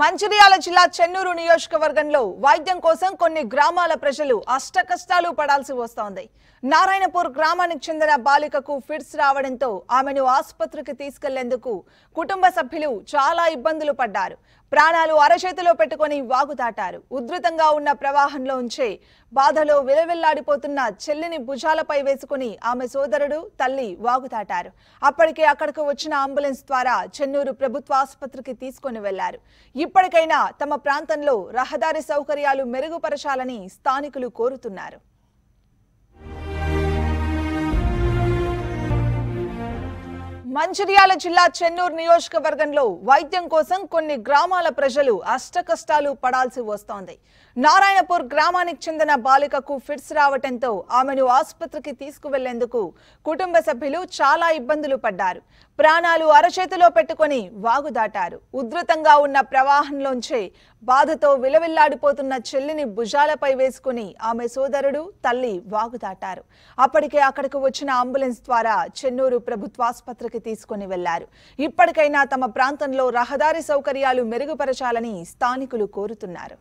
మంచిర్యాల జిల్లా చెన్నూరు నియోజకవర్గంలో వైద్యం కోసం కొన్ని గ్రామాల ప్రజలు అష్ట కష్టాలు పడాల్సి వస్తోంది నారాయణపూర్ గ్రామానికి చెందిన బాలికకు ఫిట్స్ రావడంతో ఆమెను ఆసుపత్రికి తీసుకెళ్లేందుకు కుటుంబ సభ్యులు చాలా ఇబ్బందులు పడ్డారు ప్రాణాలు అరచేతిలో పెట్టుకుని వాగుదాటారు ఉధృతంగా ఉన్న ప్రవాహంలో ఉంచే బాధలో విలవిల్లాడిపోతున్న చెల్లిని భుజాలపై వేసుకుని ఆమె సోదరుడు తల్లి వాగుదాటారు అప్పటికే అక్కడకు వచ్చిన అంబులెన్స్ ద్వారా చెన్నూరు ప్రభుత్వ ఆసుపత్రికి తీసుకుని వెళ్లారు ఇప్పటికైనా తమ ప్రాంతంలో రహదారి సౌకర్యాలు మెరుగుపరచాలని స్థానికులు కోరుతున్నారు మంచిర్యాల జిల్లా చెన్నూరు నియోజకవర్గంలో వైద్యం కోసం కొన్ని గ్రామాల ప్రజలు అష్టకష్టాలు పడాల్సి వస్తోంది నారాయణపూర్ గ్రామానికి చెందిన బాలికకు ఫిట్స్ రావటంతో ఆమెను ఆసుపత్రికి తీసుకువెళ్లేందుకు కుటుంబ సభ్యులు చాలా ఇబ్బందులు పడ్డారు ప్రాణాలు అరచేతిలో పెట్టుకుని వాగుదాటారు ఉధృతంగా ఉన్న ప్రవాహంలోంచే బాధతో విలవిల్లాడిపోతున్న చెల్లిని భుజాలపై వేసుకుని ఆమె సోదరుడు తల్లి వాగుదాటారు అప్పటికే అక్కడికి వచ్చిన అంబులెన్స్ ద్వారా చెన్నూరు ప్రభుత్వాసుపత్రికి తీసుకుని వెళ్లారు ఇప్పటికైనా తమ ప్రాంతంలో రహదారి సౌకర్యాలు మెరుగుపరచాలని స్థానికులు కోరుతున్నారు